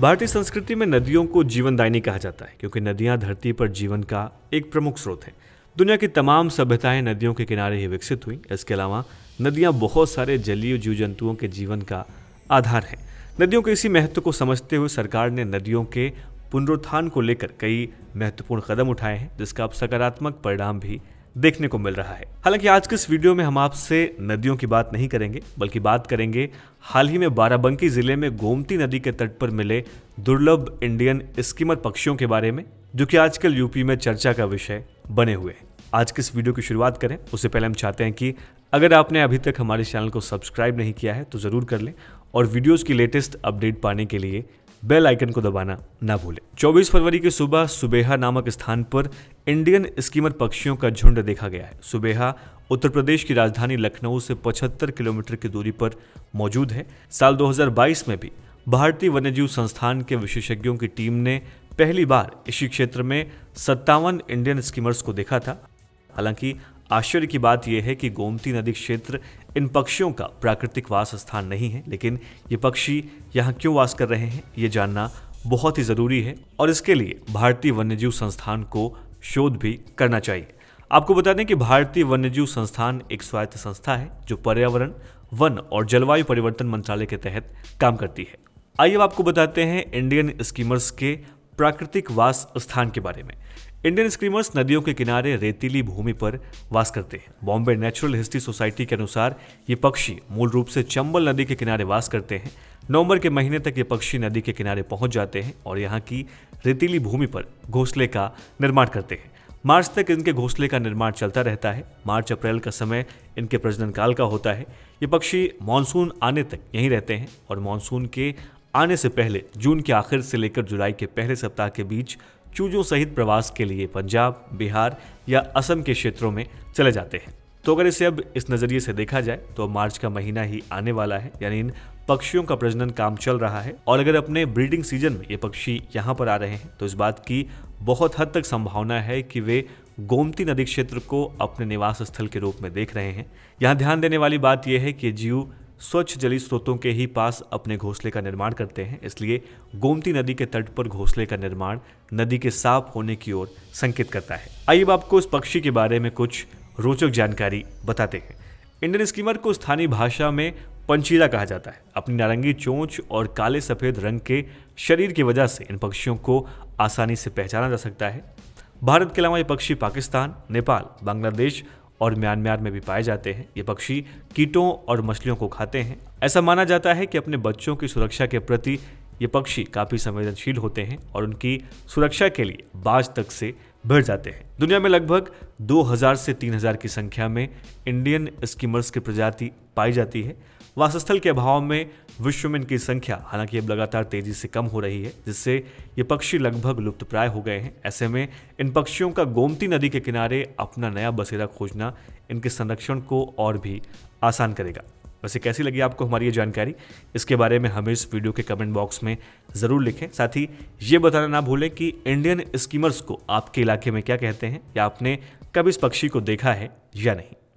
भारतीय संस्कृति में नदियों को जीवनदायिनी कहा जाता है क्योंकि नदियां धरती पर जीवन का एक प्रमुख स्रोत है दुनिया की तमाम सभ्यताएं नदियों के किनारे ही विकसित हुई इसके अलावा नदियां बहुत सारे जलीय जीव जंतुओं के जीवन का आधार है नदियों के इसी महत्व को समझते हुए सरकार ने नदियों के पुनरुत्थान को लेकर कई महत्वपूर्ण कदम उठाए हैं जिसका अब सकारात्मक परिणाम भी देखने को मिल रहा है हालांकि आज के इस वीडियो में हम आपसे नदियों की बात नहीं करेंगे बल्कि बात करेंगे हाल ही में बाराबंकी जिले में गोमती नदी के तट पर मिले दुर्लभ इंडियन स्कीमर पक्षियों के बारे में जो कि आजकल यूपी में चर्चा का विषय बने हुए हैं आज के इस वीडियो की शुरुआत करें उससे पहले हम चाहते हैं कि अगर आपने अभी तक हमारे चैनल को सब्सक्राइब नहीं किया है तो ज़रूर कर लें और वीडियोज़ की लेटेस्ट अपडेट पाने के लिए बेल आइकन को दबाना ना भूलें 24 फरवरी की सुबह सुबेहा नामक स्थान पर इंडियन स्कीमर पक्षियों का झुंड देखा गया है सुबेहा उत्तर प्रदेश की राजधानी लखनऊ से 75 किलोमीटर की दूरी पर मौजूद है साल 2022 में भी भारतीय वन्यजीव संस्थान के विशेषज्ञों की टीम ने पहली बार इसी क्षेत्र में सत्तावन इंडियन स्कीमर्स को देखा था हालांकि आश्चर्य की बात यह है कि गोमती नदी क्षेत्र इन पक्षियों का प्राकृतिक वास स्थान नहीं है लेकिन ये पक्षी यहाँ क्यों वास कर रहे हैं ये जानना बहुत ही ज़रूरी है और इसके लिए भारतीय वन्यजीव संस्थान को शोध भी करना चाहिए आपको बता दें कि भारतीय वन्यजीव संस्थान एक स्वायत्त संस्था है जो पर्यावरण वन और जलवायु परिवर्तन मंत्रालय के तहत काम करती है आइए अब आपको बताते हैं इंडियन स्कीमर्स के प्राकृतिक वास स्थान के बारे में इंडियन स्क्रीमर्स नदियों के किनारे रेतीली भूमि पर वास करते हैं बॉम्बे नेचुरल हिस्ट्री सोसाइटी के अनुसार ये पक्षी मूल रूप से चंबल नदी के किनारे वास करते हैं नवंबर के महीने तक ये पक्षी नदी के किनारे पहुंच जाते हैं और यहाँ की रेतीली भूमि पर घोंसले का निर्माण करते हैं मार्च तक इनके घोंसले का निर्माण चलता रहता है मार्च अप्रैल का समय इनके प्रजनन काल का होता है ये पक्षी मानसून आने तक यहीं रहते हैं और मानसून के आने से पहले जून के आखिर से लेकर जुलाई के पहले सप्ताह के बीच चूजों सहित प्रवास के लिए पंजाब बिहार या असम के क्षेत्रों में चले जाते हैं तो अगर इसे अब इस नज़रिए से देखा जाए तो मार्च का महीना ही आने वाला है यानी इन पक्षियों का प्रजनन काम चल रहा है और अगर अपने ब्रीडिंग सीजन में ये पक्षी यहाँ पर आ रहे हैं तो इस बात की बहुत हद तक संभावना है कि वे गोमती नदी क्षेत्र को अपने निवास स्थल के रूप में देख रहे हैं यहाँ ध्यान देने वाली बात यह है कि जीव स्वच्छ जलीय स्रोतों के ही पास अपने घोंसले का निर्माण करते हैं इसलिए गोमती नदी के तट पर घोंसले का निर्माण नदी के साफ होने की ओर संकेत करता है आइए अब आपको इस पक्षी के बारे में कुछ रोचक जानकारी बताते हैं इंडियन स्कीमर को स्थानीय भाषा में पंचीरा कहा जाता है अपनी नारंगी चोंच और काले सफ़ेद रंग के शरीर की वजह से इन पक्षियों को आसानी से पहचाना जा सकता है भारत के अलावा ये पक्षी पाकिस्तान नेपाल बांग्लादेश और म्यांमार में भी पाए जाते हैं ये पक्षी कीटों और मछलियों को खाते हैं ऐसा माना जाता है कि अपने बच्चों की सुरक्षा के प्रति ये पक्षी काफ़ी संवेदनशील होते हैं और उनकी सुरक्षा के लिए बाज तक से भर जाते हैं दुनिया में लगभग 2000 से 3000 की संख्या में इंडियन स्कीमर्स की प्रजाति पाई जाती है वासस्थल के अभाव में विश्व में इनकी संख्या हालांकि अब लगातार तेजी से कम हो रही है जिससे ये पक्षी लगभग लुप्तप्राय हो गए हैं ऐसे में इन पक्षियों का गोमती नदी के किनारे अपना नया बसेरा खोजना इनके संरक्षण को और भी आसान करेगा वैसे कैसी लगी आपको हमारी ये जानकारी इसके बारे में हमें इस वीडियो के कमेंट बॉक्स में ज़रूर लिखें साथ ही ये बताना ना भूलें कि इंडियन स्कीमर्स को आपके इलाके में क्या कहते हैं या आपने कब इस पक्षी को देखा है या नहीं